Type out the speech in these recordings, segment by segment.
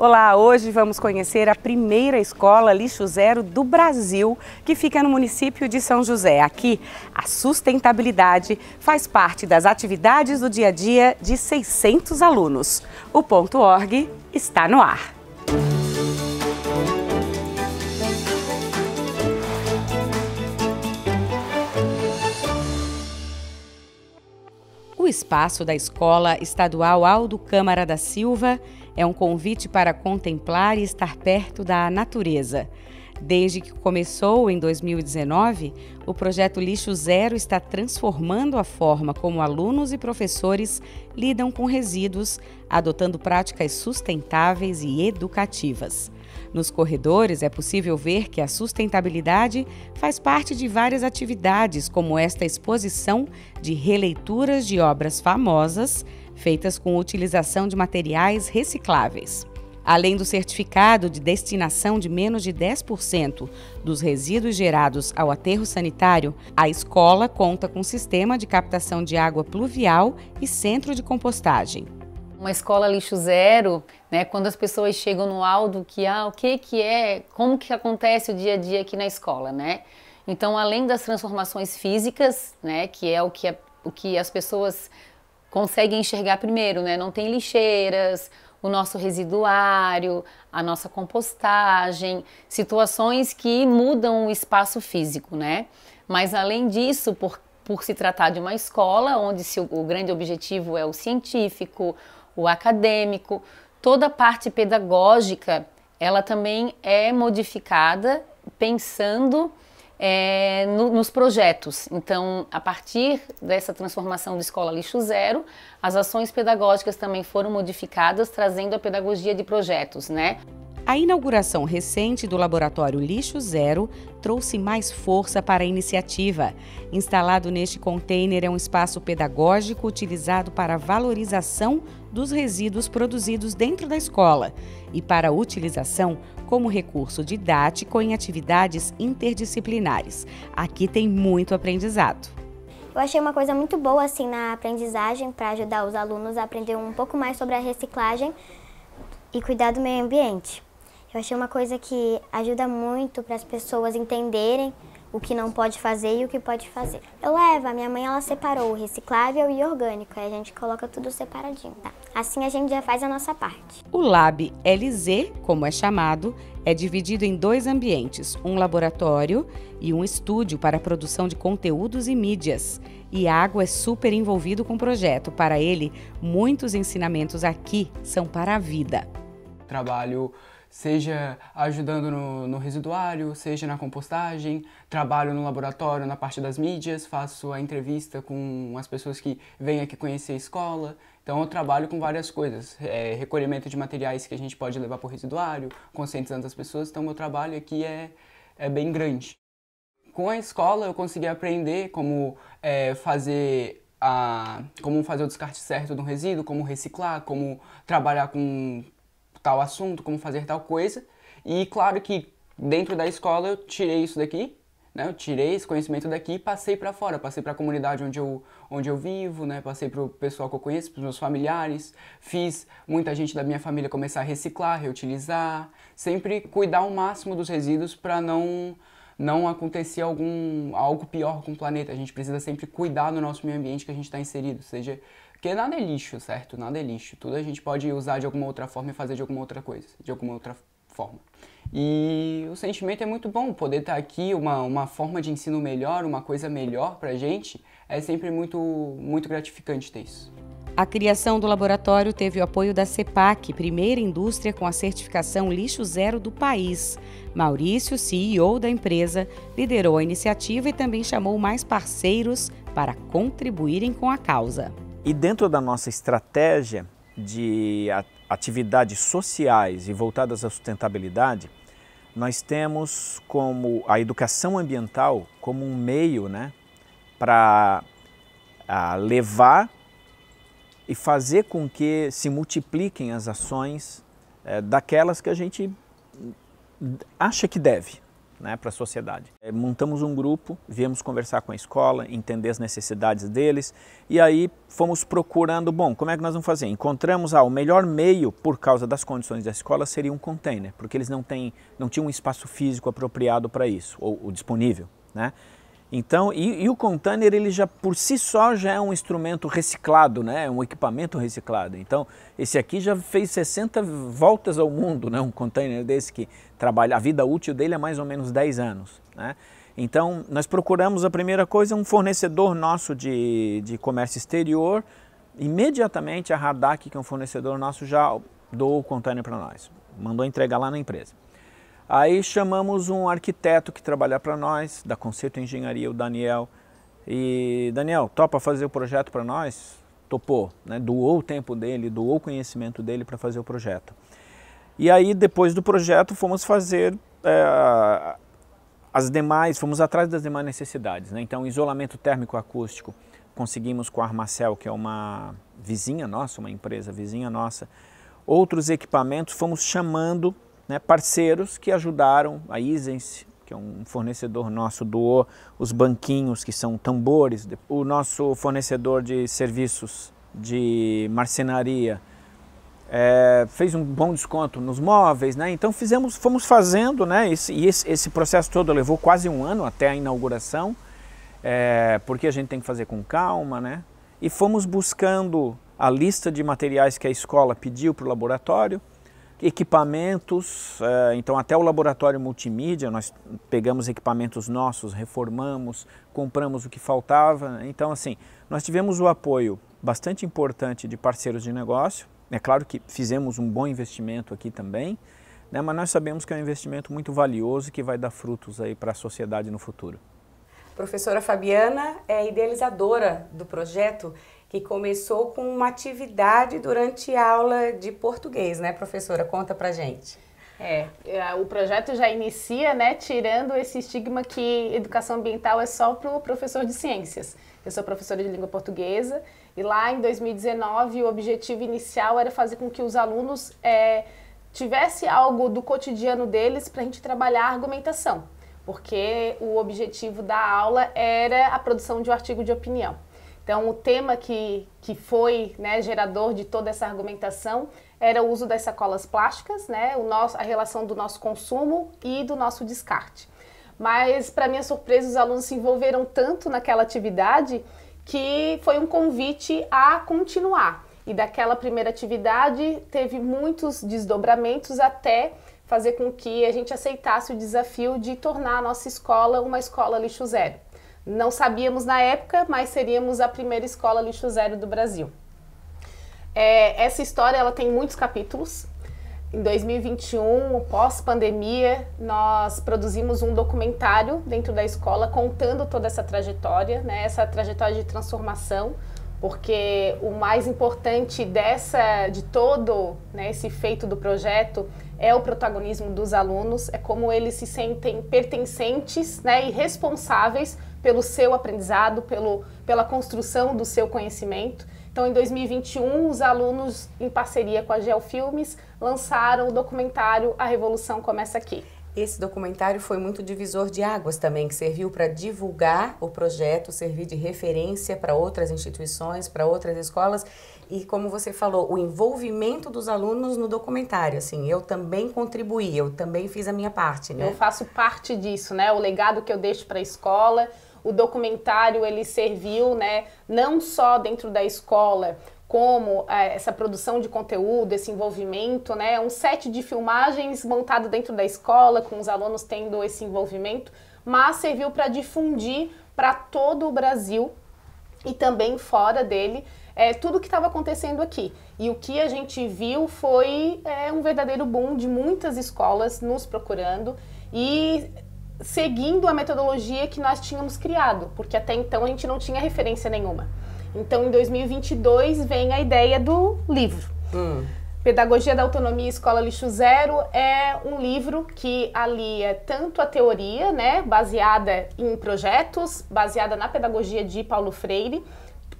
Olá, hoje vamos conhecer a primeira escola lixo zero do Brasil, que fica no município de São José. Aqui, a sustentabilidade faz parte das atividades do dia a dia de 600 alunos. O ponto .org está no ar. O espaço da Escola Estadual Aldo Câmara da Silva é um convite para contemplar e estar perto da natureza. Desde que começou em 2019, o projeto Lixo Zero está transformando a forma como alunos e professores lidam com resíduos, adotando práticas sustentáveis e educativas. Nos corredores é possível ver que a sustentabilidade faz parte de várias atividades, como esta exposição de releituras de obras famosas feitas com utilização de materiais recicláveis. Além do certificado de destinação de menos de 10% dos resíduos gerados ao aterro sanitário, a escola conta com sistema de captação de água pluvial e centro de compostagem. Uma escola lixo zero, né, quando as pessoas chegam no aldo que ah, o que que é, como que acontece o dia a dia aqui na escola, né? Então, além das transformações físicas, né, que é o que, a, o que as pessoas consegue enxergar primeiro, né? Não tem lixeiras, o nosso residuário, a nossa compostagem, situações que mudam o espaço físico, né? Mas além disso, por, por se tratar de uma escola, onde se, o, o grande objetivo é o científico, o acadêmico, toda a parte pedagógica, ela também é modificada pensando é, no, nos projetos. Então, a partir dessa transformação de escola lixo zero, as ações pedagógicas também foram modificadas, trazendo a pedagogia de projetos, né? A inauguração recente do laboratório Lixo Zero trouxe mais força para a iniciativa. Instalado neste container é um espaço pedagógico utilizado para a valorização dos resíduos produzidos dentro da escola e para a utilização como recurso didático em atividades interdisciplinares. Aqui tem muito aprendizado. Eu achei uma coisa muito boa assim na aprendizagem para ajudar os alunos a aprender um pouco mais sobre a reciclagem e cuidar do meio ambiente. Eu achei uma coisa que ajuda muito para as pessoas entenderem o que não pode fazer e o que pode fazer. Eu levo, a minha mãe ela separou o reciclável e o orgânico, aí a gente coloca tudo separadinho, tá? Assim a gente já faz a nossa parte. O Lab LZ, como é chamado, é dividido em dois ambientes, um laboratório e um estúdio para a produção de conteúdos e mídias. E Água é super envolvido com o projeto. Para ele, muitos ensinamentos aqui são para a vida. Trabalho seja ajudando no, no residuário, seja na compostagem, trabalho no laboratório na parte das mídias, faço a entrevista com as pessoas que vêm aqui conhecer a escola. Então eu trabalho com várias coisas, é, recolhimento de materiais que a gente pode levar para o residuário, conscientizando as pessoas, então meu trabalho aqui é, é bem grande. Com a escola eu consegui aprender como é, fazer a, como fazer o descarte certo de um resíduo, como reciclar, como trabalhar com tal assunto, como fazer tal coisa. E claro que dentro da escola eu tirei isso daqui, né? Eu tirei esse conhecimento daqui e passei para fora, passei para a comunidade onde eu, onde eu vivo, né? Passei para o pessoal que eu conheço, para os meus familiares, fiz muita gente da minha família começar a reciclar, reutilizar, sempre cuidar o máximo dos resíduos para não não acontecer algum algo pior com o planeta. A gente precisa sempre cuidar do nosso meio ambiente que a gente está inserido, seja porque nada é lixo, certo? Nada é lixo. Tudo a gente pode usar de alguma outra forma e fazer de alguma outra coisa, de alguma outra forma. E o sentimento é muito bom, poder estar tá aqui, uma, uma forma de ensino melhor, uma coisa melhor pra gente, é sempre muito, muito gratificante ter isso. A criação do laboratório teve o apoio da CEPAC, primeira indústria com a certificação lixo zero do país. Maurício, CEO da empresa, liderou a iniciativa e também chamou mais parceiros para contribuírem com a causa. E dentro da nossa estratégia de atividades sociais e voltadas à sustentabilidade, nós temos como a educação ambiental como um meio né, para levar e fazer com que se multipliquem as ações é, daquelas que a gente acha que deve né, para a sociedade. É, montamos um grupo, viemos conversar com a escola, entender as necessidades deles e aí fomos procurando, bom, como é que nós vamos fazer? Encontramos, ah, o melhor meio por causa das condições da escola seria um container, porque eles não, têm, não tinham um espaço físico apropriado para isso, ou, ou disponível, né? Então, e, e, o container ele já por si só já é um instrumento reciclado, né? É um equipamento reciclado. Então, esse aqui já fez 60 voltas ao mundo, né? Um container desse que trabalha, a vida útil dele é mais ou menos 10 anos, né? Então, nós procuramos a primeira coisa um fornecedor nosso de, de comércio exterior. Imediatamente a Radak, que é um fornecedor nosso, já doou o container para nós. Mandou entregar lá na empresa. Aí chamamos um arquiteto que trabalha para nós, da Concerto Engenharia, o Daniel. E Daniel, topa fazer o projeto para nós? Topou, né? doou o tempo dele, doou o conhecimento dele para fazer o projeto. E aí, depois do projeto, fomos fazer é, as demais, fomos atrás das demais necessidades. Né? Então, isolamento térmico acústico, conseguimos com a Armacel, que é uma vizinha nossa, uma empresa vizinha nossa. Outros equipamentos, fomos chamando né, parceiros que ajudaram a Isense, que é um fornecedor nosso, doou os banquinhos, que são tambores. O nosso fornecedor de serviços de marcenaria é, fez um bom desconto nos móveis, né? Então fizemos, fomos fazendo, né? Esse, e esse, esse processo todo levou quase um ano até a inauguração, é, porque a gente tem que fazer com calma, né? E fomos buscando a lista de materiais que a escola pediu para o laboratório, equipamentos, é, então até o laboratório multimídia, nós pegamos equipamentos nossos, reformamos, compramos o que faltava. Então, assim, nós tivemos o apoio bastante importante de parceiros de negócio. É claro que fizemos um bom investimento aqui também, né? mas nós sabemos que é um investimento muito valioso que vai dar frutos aí para a sociedade no futuro. Professora Fabiana é idealizadora do projeto que começou com uma atividade durante a aula de português, né, professora? Conta pra gente. É, é o projeto já inicia, né, tirando esse estigma que educação ambiental é só para o professor de ciências. Eu sou professora de língua portuguesa e lá em 2019 o objetivo inicial era fazer com que os alunos é, tivesse algo do cotidiano deles para a gente trabalhar a argumentação, porque o objetivo da aula era a produção de um artigo de opinião. Então, o tema que, que foi né, gerador de toda essa argumentação era o uso das sacolas plásticas, né, o nosso, a relação do nosso consumo e do nosso descarte. Mas, para minha surpresa, os alunos se envolveram tanto naquela atividade que foi um convite a continuar. E daquela primeira atividade teve muitos desdobramentos até fazer com que a gente aceitasse o desafio de tornar a nossa escola uma escola lixo zero. Não sabíamos na época, mas seríamos a primeira escola lixo zero do Brasil. É, essa história ela tem muitos capítulos. Em 2021, pós-pandemia, nós produzimos um documentário dentro da escola contando toda essa trajetória, né, essa trajetória de transformação, porque o mais importante dessa, de todo né, esse feito do projeto é o protagonismo dos alunos, é como eles se sentem pertencentes né, e responsáveis pelo seu aprendizado, pelo, pela construção do seu conhecimento. Então, em 2021, os alunos, em parceria com a Geofilmes, lançaram o documentário A Revolução Começa Aqui. Esse documentário foi muito divisor de águas também, que serviu para divulgar o projeto, servir de referência para outras instituições, para outras escolas. E como você falou, o envolvimento dos alunos no documentário, assim, eu também contribuí, eu também fiz a minha parte, né? Eu faço parte disso, né? O legado que eu deixo para a escola, o documentário ele serviu, né, não só dentro da escola, como é, essa produção de conteúdo, esse envolvimento, né, um set de filmagens montado dentro da escola, com os alunos tendo esse envolvimento, mas serviu para difundir para todo o Brasil e também fora dele é, tudo o que estava acontecendo aqui. E o que a gente viu foi é, um verdadeiro boom de muitas escolas nos procurando e seguindo a metodologia que nós tínhamos criado, porque até então a gente não tinha referência nenhuma. Então, em 2022 vem a ideia do livro. Hum. Pedagogia da Autonomia Escola Lixo Zero é um livro que alia tanto a teoria, né, baseada em projetos, baseada na pedagogia de Paulo Freire,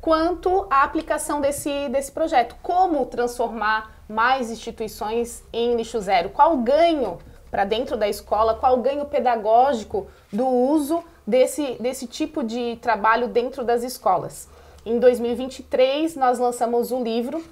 quanto a aplicação desse, desse projeto. Como transformar mais instituições em lixo zero? Qual o ganho? para dentro da escola, qual o ganho pedagógico do uso desse, desse tipo de trabalho dentro das escolas. Em 2023, nós lançamos o livro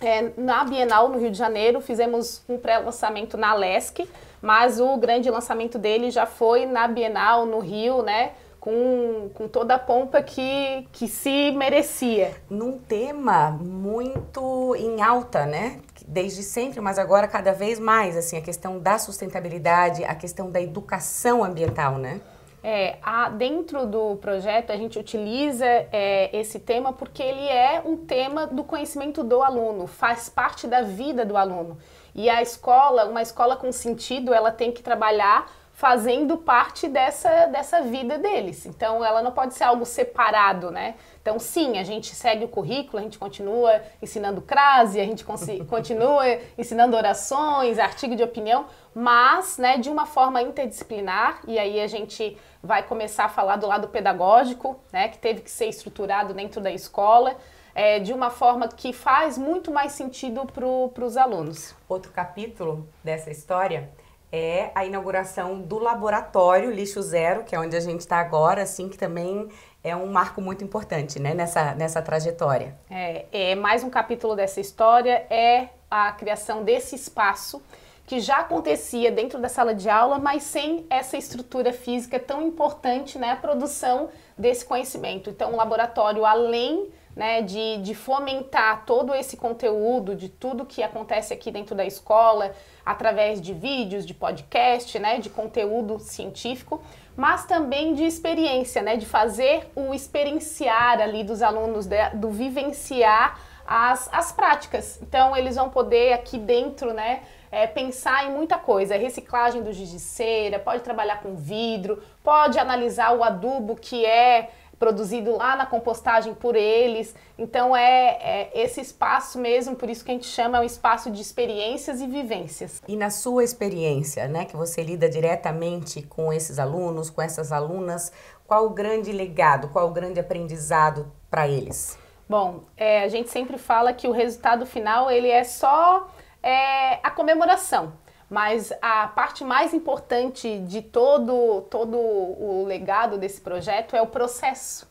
é, na Bienal, no Rio de Janeiro, fizemos um pré-lançamento na LESC, mas o grande lançamento dele já foi na Bienal, no Rio, né? com, com toda a pompa que, que se merecia. Num tema muito em alta, né? Desde sempre, mas agora cada vez mais, assim, a questão da sustentabilidade, a questão da educação ambiental, né? É, a, dentro do projeto a gente utiliza é, esse tema porque ele é um tema do conhecimento do aluno, faz parte da vida do aluno. E a escola, uma escola com sentido, ela tem que trabalhar fazendo parte dessa, dessa vida deles. Então, ela não pode ser algo separado, né? Então, sim, a gente segue o currículo, a gente continua ensinando crase, a gente continua ensinando orações, artigo de opinião, mas né, de uma forma interdisciplinar. E aí a gente vai começar a falar do lado pedagógico, né, que teve que ser estruturado dentro da escola. É, de uma forma que faz muito mais sentido para os alunos. Outro capítulo dessa história é a inauguração do laboratório Lixo Zero, que é onde a gente está agora, assim, que também é um marco muito importante né, nessa, nessa trajetória. É, é, mais um capítulo dessa história é a criação desse espaço que já acontecia dentro da sala de aula, mas sem essa estrutura física tão importante, né, produção desse conhecimento. Então, o laboratório, além né, de, de fomentar todo esse conteúdo, de tudo que acontece aqui dentro da escola, através de vídeos, de podcast, né, de conteúdo científico, mas também de experiência, né, de fazer o experienciar ali dos alunos, de, do vivenciar as, as práticas. Então, eles vão poder aqui dentro, né, é, pensar em muita coisa, reciclagem do giz de cera, pode trabalhar com vidro, pode analisar o adubo que é produzido lá na compostagem por eles. Então é, é, esse espaço mesmo, por isso que a gente chama é um espaço de experiências e vivências. E na sua experiência, né, que você lida diretamente com esses alunos, com essas alunas, qual o grande legado, qual o grande aprendizado para eles? Bom, é, a gente sempre fala que o resultado final ele é só é, a comemoração mas a parte mais importante de todo, todo o legado desse projeto é o processo.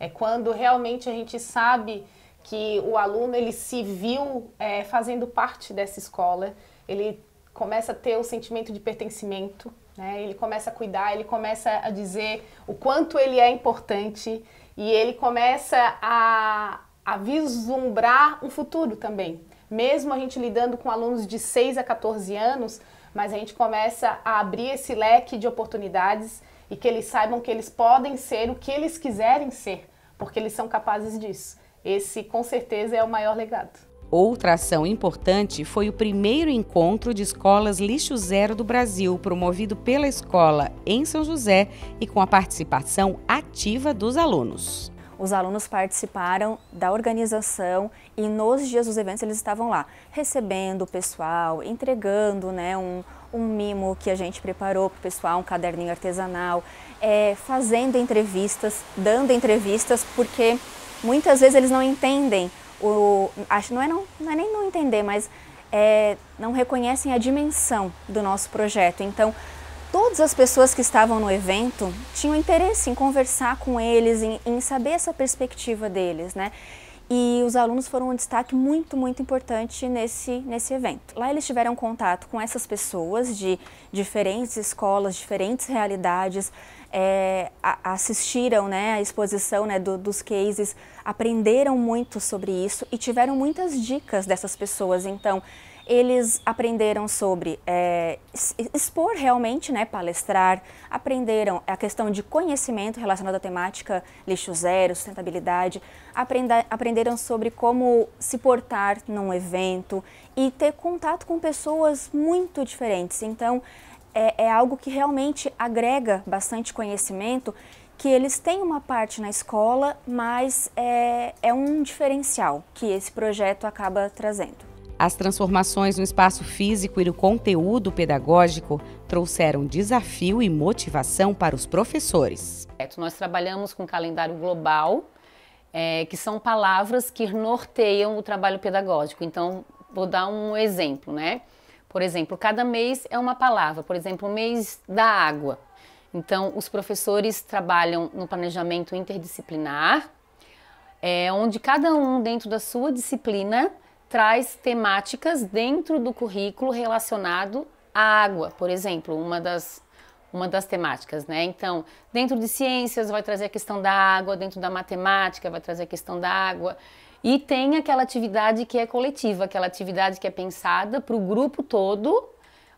É quando realmente a gente sabe que o aluno ele se viu é, fazendo parte dessa escola, ele começa a ter o sentimento de pertencimento, né? ele começa a cuidar, ele começa a dizer o quanto ele é importante e ele começa a, a vislumbrar um futuro também mesmo a gente lidando com alunos de 6 a 14 anos, mas a gente começa a abrir esse leque de oportunidades e que eles saibam que eles podem ser o que eles quiserem ser, porque eles são capazes disso. Esse, com certeza, é o maior legado. Outra ação importante foi o primeiro encontro de escolas Lixo Zero do Brasil, promovido pela escola em São José e com a participação ativa dos alunos. Os alunos participaram da organização e nos dias dos eventos eles estavam lá, recebendo o pessoal, entregando né, um, um mimo que a gente preparou para o pessoal, um caderninho artesanal, é, fazendo entrevistas, dando entrevistas, porque muitas vezes eles não entendem, o, acho, não, é não, não é nem não entender, mas é, não reconhecem a dimensão do nosso projeto. Então, Todas as pessoas que estavam no evento tinham interesse em conversar com eles, em, em saber essa perspectiva deles, né? E os alunos foram um destaque muito, muito importante nesse, nesse evento. Lá eles tiveram contato com essas pessoas de diferentes escolas, diferentes realidades, é, a, assistiram né, à exposição né, do, dos cases, aprenderam muito sobre isso e tiveram muitas dicas dessas pessoas. Então, eles aprenderam sobre é, expor realmente, né, palestrar, aprenderam a questão de conhecimento relacionado à temática lixo zero, sustentabilidade, aprenda, aprenderam sobre como se portar num evento e ter contato com pessoas muito diferentes. Então, é, é algo que realmente agrega bastante conhecimento que eles têm uma parte na escola, mas é, é um diferencial que esse projeto acaba trazendo. As transformações no espaço físico e no conteúdo pedagógico trouxeram desafio e motivação para os professores. Nós trabalhamos com calendário global, é, que são palavras que norteiam o trabalho pedagógico. Então, vou dar um exemplo, né? Por exemplo, cada mês é uma palavra. Por exemplo, o mês da água. Então, os professores trabalham no planejamento interdisciplinar, é, onde cada um, dentro da sua disciplina, traz temáticas dentro do currículo relacionado à água, por exemplo, uma das uma das temáticas, né? Então, dentro de ciências vai trazer a questão da água, dentro da matemática vai trazer a questão da água. E tem aquela atividade que é coletiva, aquela atividade que é pensada para o grupo todo,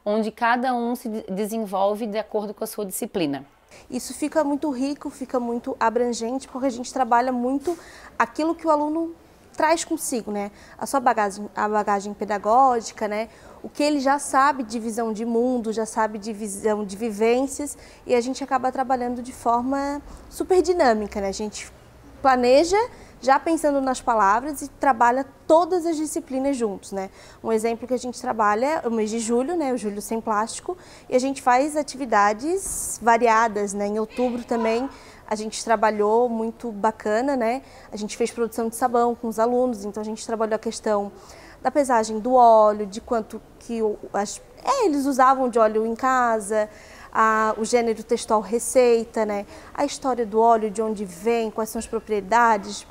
onde cada um se desenvolve de acordo com a sua disciplina. Isso fica muito rico, fica muito abrangente, porque a gente trabalha muito aquilo que o aluno traz consigo, né? A sua bagagem, a bagagem pedagógica, né? O que ele já sabe de visão de mundo, já sabe de visão de vivências e a gente acaba trabalhando de forma super dinâmica, né? A gente planeja já pensando nas palavras e trabalha todas as disciplinas juntos, né? Um exemplo que a gente trabalha é o mês de julho, né? O julho sem plástico e a gente faz atividades variadas, né? Em outubro também a gente trabalhou muito bacana, né? A gente fez produção de sabão com os alunos, então a gente trabalhou a questão da pesagem do óleo, de quanto que as, é, eles usavam de óleo em casa, a, o gênero textual receita, né? A história do óleo, de onde vem, quais são as propriedades,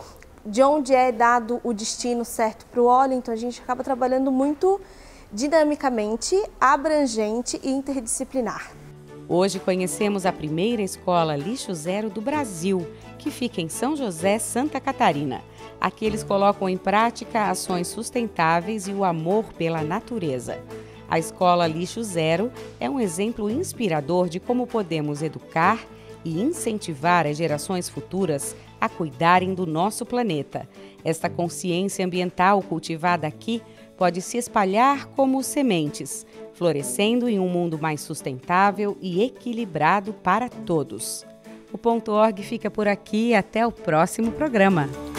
de onde é dado o destino certo para o óleo. Então a gente acaba trabalhando muito dinamicamente, abrangente e interdisciplinar. Hoje conhecemos a primeira escola lixo zero do Brasil, que fica em São José, Santa Catarina. Aqui eles colocam em prática ações sustentáveis e o amor pela natureza. A escola Lixo Zero é um exemplo inspirador de como podemos educar e incentivar as gerações futuras a cuidarem do nosso planeta. Esta consciência ambiental cultivada aqui pode se espalhar como sementes, florescendo em um mundo mais sustentável e equilibrado para todos. O ponto .org fica por aqui até o próximo programa.